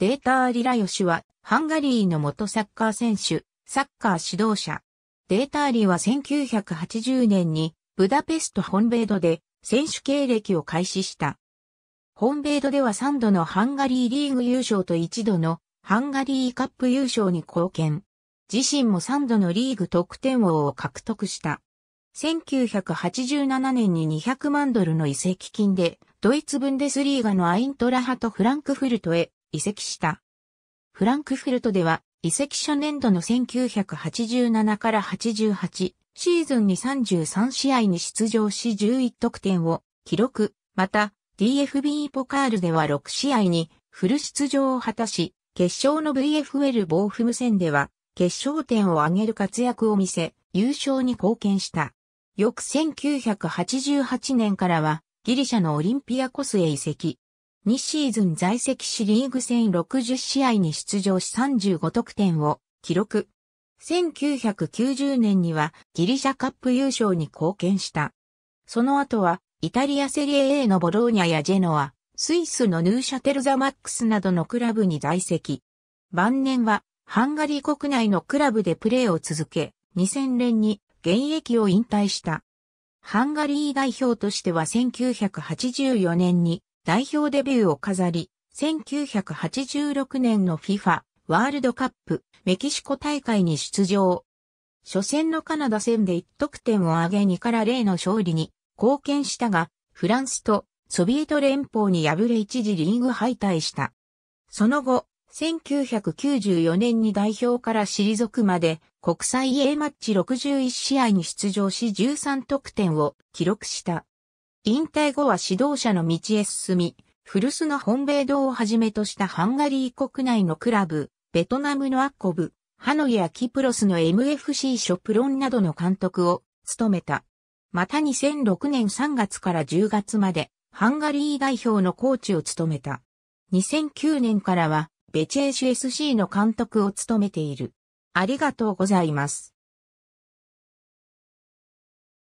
データー・リラヨシは、ハンガリーの元サッカー選手、サッカー指導者。データーリは1980年に、ブダペスト本米度で、選手経歴を開始した。本米度では3度のハンガリーリーグ優勝と1度のハンガリーカップ優勝に貢献。自身も3度のリーグ得点王を獲得した。1987年に200万ドルの移籍金で、ドイツブンデスリーガのアイントラハとフランクフルトへ移籍した。フランクフルトでは移籍初年度の1987から88シーズンに33試合に出場し11得点を記録、また DFB ポカールでは6試合にフル出場を果たし、決勝の VFL ボーフム戦では決勝点を挙げる活躍を見せ、優勝に貢献した。翌1988年からはギリシャのオリンピアコスへ移籍。2シーズン在籍しリーグ戦60試合に出場し35得点を記録。1990年にはギリシャカップ優勝に貢献した。その後はイタリアセリエ A のボローニャやジェノア、スイスのヌーシャテルザマックスなどのクラブに在籍。晩年はハンガリー国内のクラブでプレーを続け、2000年に現役を引退した。ハンガリー代表としては1984年に代表デビューを飾り、1986年の FIFA ワールドカップメキシコ大会に出場。初戦のカナダ戦で1得点を挙げ2から0の勝利に貢献したが、フランスとソビエト連邦に敗れ一時リーグ敗退した。その後、1994年に代表から退くまで国際 A マッチ61試合に出場し13得点を記録した。引退後は指導者の道へ進み、古巣の本米堂をはじめとしたハンガリー国内のクラブ、ベトナムのアッコブ、ハノイやキプロスの MFC ショプロンなどの監督を務めた。また2006年3月から10月まで、ハンガリー代表のコーチを務めた。2009年からは、ベチェーシュ SC の監督を務めている。ありがとうございます。